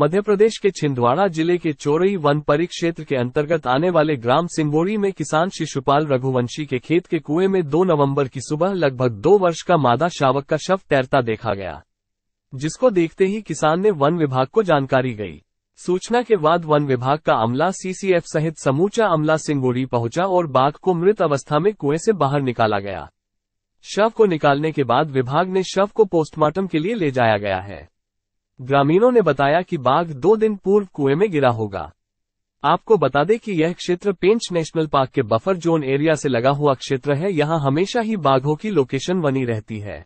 मध्य प्रदेश के छिंदवाड़ा जिले के चोरई वन परिक्षेत्र के अंतर्गत आने वाले ग्राम सिंगोरी में किसान शिशुपाल रघुवंशी के खेत के कुएं में 2 नवंबर की सुबह लगभग दो वर्ष का मादा शावक का शव तैरता देखा गया जिसको देखते ही किसान ने वन विभाग को जानकारी गई सूचना के बाद वन विभाग का अमला सीसीएफ सहित समूचा अमला सिंगोरी पहुंचा और बाघ को मृत अवस्था में कुएं से बाहर निकाला गया शव को निकालने के बाद विभाग ने शव को पोस्टमार्टम के लिए ले जाया गया है ग्रामीणों ने बताया कि बाघ दो दिन पूर्व कुएं में गिरा होगा आपको बता दें कि यह क्षेत्र पेंच नेशनल पार्क के बफर जोन एरिया से लगा हुआ क्षेत्र है यहाँ हमेशा ही बाघों की लोकेशन बनी रहती है